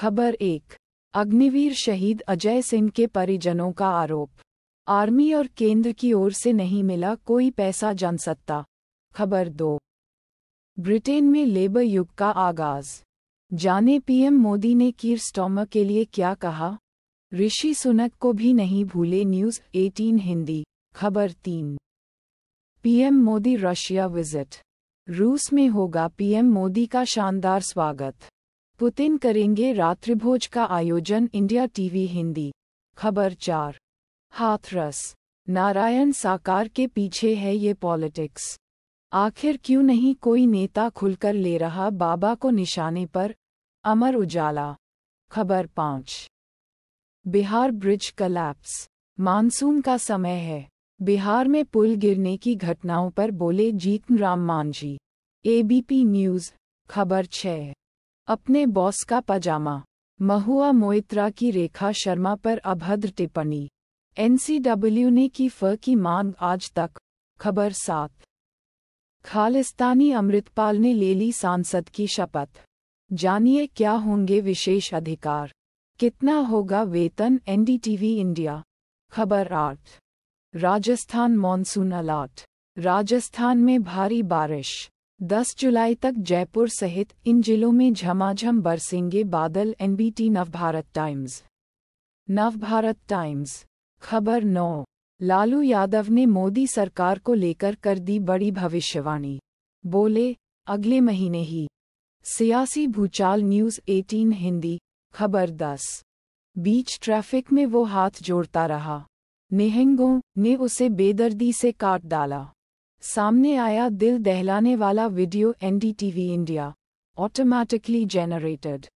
खबर एक अग्निवीर शहीद अजय सिंह के परिजनों का आरोप आर्मी और केंद्र की ओर से नहीं मिला कोई पैसा जनसत्ता खबर दो ब्रिटेन में लेबर युग का आगाज जाने पीएम मोदी ने कीर स्टॉमर के लिए क्या कहा ऋषि सुनक को भी नहीं भूले न्यूज 18 हिंदी खबर तीन पीएम मोदी रशिया विजिट रूस में होगा पीएम मोदी का शानदार स्वागत पुतिन करेंगे रात्रिभोज का आयोजन इंडिया टीवी हिंदी खबर चार हाथरस नारायण साकार के पीछे है ये पॉलिटिक्स आखिर क्यों नहीं कोई नेता खुलकर ले रहा बाबा को निशाने पर अमर उजाला खबर पाँच बिहार ब्रिज कलैप्स मानसून का समय है बिहार में पुल गिरने की घटनाओं पर बोले जीतन राम मांझी एबीपी न्यूज़ खबर छः अपने बॉस का पजामा महुआ मोइत्रा की रेखा शर्मा पर अभद्र टिप्पणी एनसीडब्ल्यू ने की फ की मांग आज तक खबर सात खालिस्तानी अमृतपाल ने ले ली सांसद की शपथ जानिए क्या होंगे विशेष अधिकार कितना होगा वेतन एनडीटीवी इंडिया खबर आठ राजस्थान मॉनसून अलर्ट राजस्थान में भारी बारिश 10 जुलाई तक जयपुर सहित इन जिलों में झमाझम बरसेंगे बादल NBT Navbharat Times Navbharat Times खबर नौ लालू यादव ने मोदी सरकार को लेकर कर दी बड़ी भविष्यवाणी बोले अगले महीने ही सियासी भूचाल न्यूज़ 18 हिंदी खबर 10 बीच ट्रैफिक में वो हाथ जोड़ता रहा निहंगों ने उसे बेदर्दी से काट डाला सामने आया दिल दहलाने वाला video NDTV India automatically generated